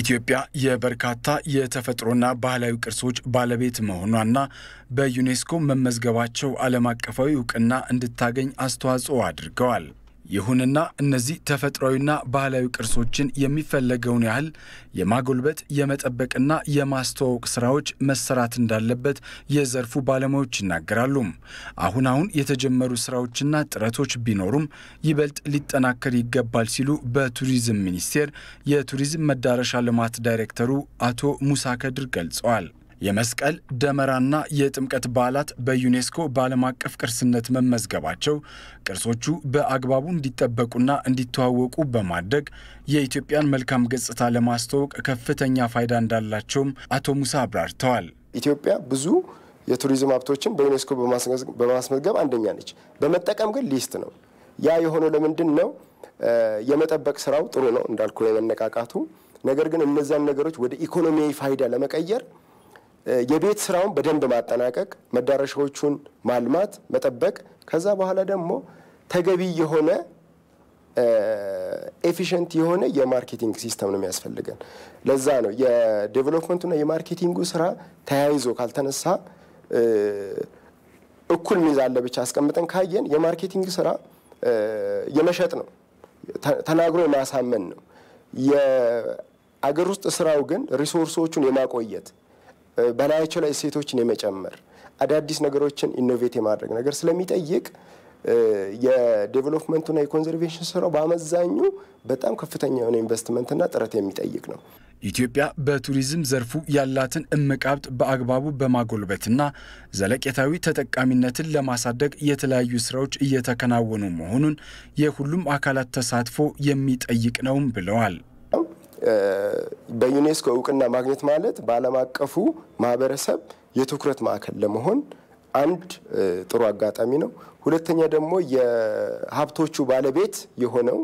ኢትዮጵያ የበርካታ የተፈጥሮና ባህላዊ ቅርሶች ባለቤት መሆኗና በዩኔስኮ መመዝገባቸው ዓለም አቀፋዊ እውቅና እንድታገኝ አስተዋጽኦ አድርገዋል። ይሁንና እነዚህ ተፈጥሯዊና ባህላዊ ቅርሶችን የሚፈለገውን ያህል የማጎልበት የመጠበቅና የማስተዋወቅ ስራዎች መሰራት እንዳለበት የዘርፉ ባለሙያዎች ይናገራሉ። አሁን አሁን የተጀመሩ ስራዎችና ጥረቶች ቢኖሩም ይበልጥ ሊጠናከር ይገባል ሲሉ በቱሪዝም ሚኒስቴር የቱሪዝም መዳረሻ ልማት ዳይሬክተሩ አቶ ሙሳ ከድር ገልጸዋል። የመስቀል ደመራና የጥምቀት በዓላት በዩኔስኮ በዓለም አቀፍ ቅርስነት መመዝገባቸው ቅርሶቹ በአግባቡ እንዲጠበቁና እንዲተዋወቁ በማድረግ የኢትዮጵያን መልካም ገጽታ ለማስተዋወቅ ከፍተኛ ፋይዳ እንዳላቸውም አቶ ሙሳ አብራርተዋል። ኢትዮጵያ ብዙ የቱሪዝም ሀብቶችን በዩኔስኮ በማስመዝገብ አንደኛ ነች። በመጠቀም ግን ሊስት ነው። ያ የሆነው ለምንድን ነው? የመጠበቅ ስራው ጥሩ ነው እንዳልኩ የመነቃቃቱ ነገር ግን እነዚያን ነገሮች ወደ ኢኮኖሚያዊ ፋይዳ ለመቀየር የቤት ስራውን በደንብ ማጠናቀቅ፣ መዳረሻዎቹን ማልማት፣ መጠበቅ ከዛ በኋላ ደግሞ ተገቢ የሆነ ኤፊሽንት የሆነ የማርኬቲንግ ሲስተም ነው የሚያስፈልገን። ለዛ ነው የዴቨሎፕመንቱና የማርኬቲንጉ ስራ ተያይዞ ካልተነሳ እኩል ሚዛን ለብቻ አስቀምጠን ካየን የማርኬቲንግ ስራ የመሸጥ ነው፣ ተናግሮ የማሳመን ነው። የአገር ውስጥ ስራው ግን ሪሶርሶቹን የማቆየት በላያቸው ላይ እሴቶችን የመጨመር አዳዲስ ነገሮችን ኢኖቬት የማድረግ ነገር ስለሚጠይቅ የዴቨሎፕመንቱና የኮንዘርቬሽን ስራው በአመዛኙ በጣም ከፍተኛ የሆነ ኢንቨስትመንትና ጥረት የሚጠይቅ ነው። ኢትዮጵያ በቱሪዝም ዘርፉ ያላትን እምቅ ሀብት በአግባቡ በማጎልበትና ዘለቄታዊ ተጠቃሚነትን ለማሳደግ የተለያዩ ስራዎች እየተከናወኑ መሆኑን የሁሉም አካላት ተሳትፎ የሚጠይቅ ነውም ብለዋል። በዩኔስኮ እውቅና ማግኘት ማለት በዓለም አቀፉ ማህበረሰብ የትኩረት ማዕከል ለመሆን አንድ ጥሩ አጋጣሚ ነው። ሁለተኛ ደግሞ የሀብቶቹ ባለቤት የሆነው